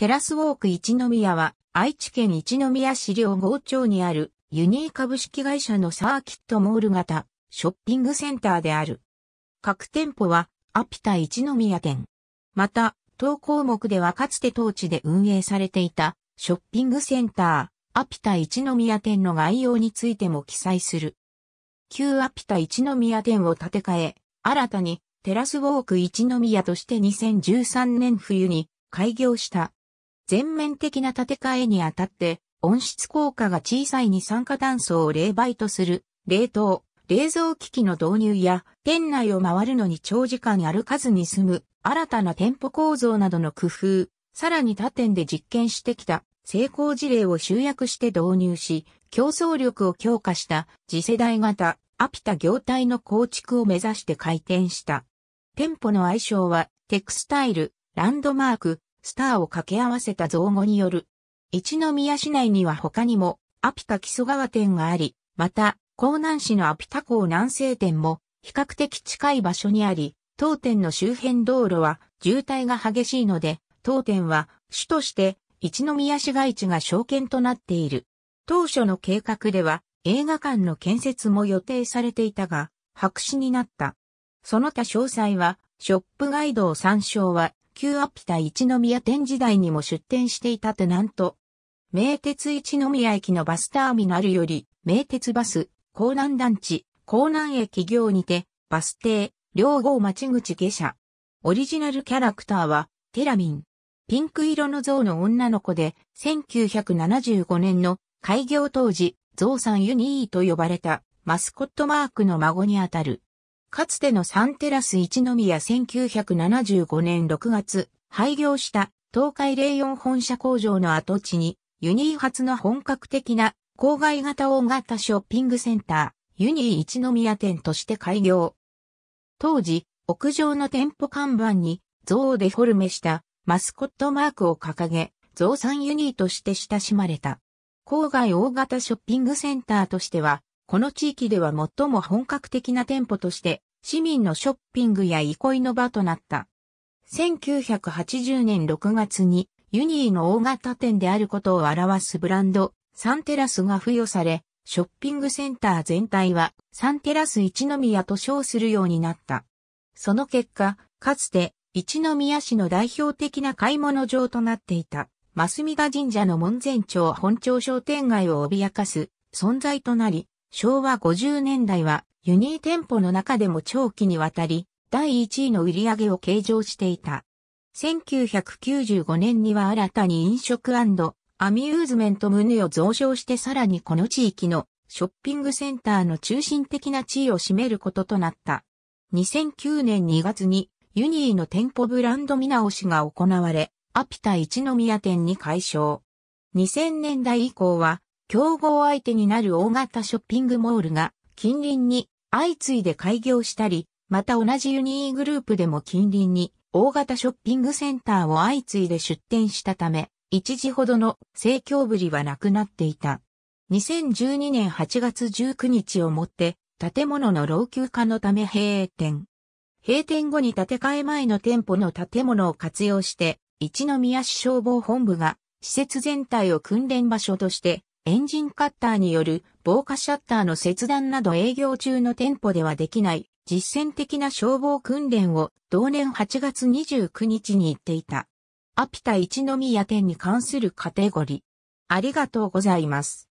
テラスウォーク一宮は、愛知県一宮市両郷町にある、ユニー株式会社のサーキットモール型、ショッピングセンターである。各店舗は、アピタ一宮店。また、当項目ではかつて当地で運営されていた、ショッピングセンター、アピタ一宮店の概要についても記載する。旧アピタ一宮店を建て替え、新たに、テラスウォーク一宮として2013年冬に開業した。全面的な建て替えにあたって、温室効果が小さい二酸化炭素を冷媒とする、冷凍、冷蔵機器の導入や、店内を回るのに長時間歩かずに済む、新たな店舗構造などの工夫、さらに他店で実験してきた、成功事例を集約して導入し、競争力を強化した次世代型アピタ業態の構築を目指して開店した。店舗の愛称はテクスタイル、ランドマーク、スターを掛け合わせた造語による。一宮市内には他にも、アピタ木曽川店があり、また、江南市のアピタ港南西店も、比較的近い場所にあり、当店の周辺道路は渋滞が激しいので、当店は主として一宮市街地が証券となっている。当初の計画では映画館の建設も予定されていたが、白紙になった。その他詳細は、ショップガイドを参照は旧アピタ一宮店時代にも出店していたテナント。名鉄一宮駅のバスターミナルより、名鉄バス、江南団地、江南駅業にて、バス停、両号町口下車。オリジナルキャラクターは、テラミン。ピンク色の像の女の子で、1975年の開業当時、象さんユニーと呼ばれたマスコットマークの孫にあたる。かつてのサンテラス一宮1975年6月、廃業した東海レイオン本社工場の跡地に、ユニー初の本格的な郊外型大型ショッピングセンター、ユニー一宮店として開業。当時、屋上の店舗看板に、像をデフォルメしたマスコットマークを掲げ、象産ユニーとして親しまれた。郊外大型ショッピングセンターとしては、この地域では最も本格的な店舗として、市民のショッピングや憩いの場となった。1980年6月に、ユニーの大型店であることを表すブランド、サンテラスが付与され、ショッピングセンター全体はサンテラス一宮と称するようになった。その結果、かつて一宮市の代表的な買い物場となっていた、マスミダ神社の門前町本町商店街を脅かす存在となり、昭和50年代はユニー店舗の中でも長期にわたり第1位の売り上げを計上していた。1995年には新たに飲食アミューズメントムネを増床してさらにこの地域のショッピングセンターの中心的な地位を占めることとなった。2009年2月にユニーの店舗ブランド見直しが行われ、アピタ一宮店に解消。2000年代以降は競合相手になる大型ショッピングモールが近隣に相次いで開業したり、また同じユニーグループでも近隣に大型ショッピングセンターを相次いで出店したため、一時ほどの盛況ぶりはなくなっていた。2012年8月19日をもって建物の老朽化のため閉店。閉店後に建て替え前の店舗の建物を活用して、一宮市消防本部が施設全体を訓練場所としてエンジンカッターによる防火シャッターの切断など営業中の店舗ではできない実践的な消防訓練を同年8月29日に行っていた。アピタ一宮店に関するカテゴリー。ありがとうございます。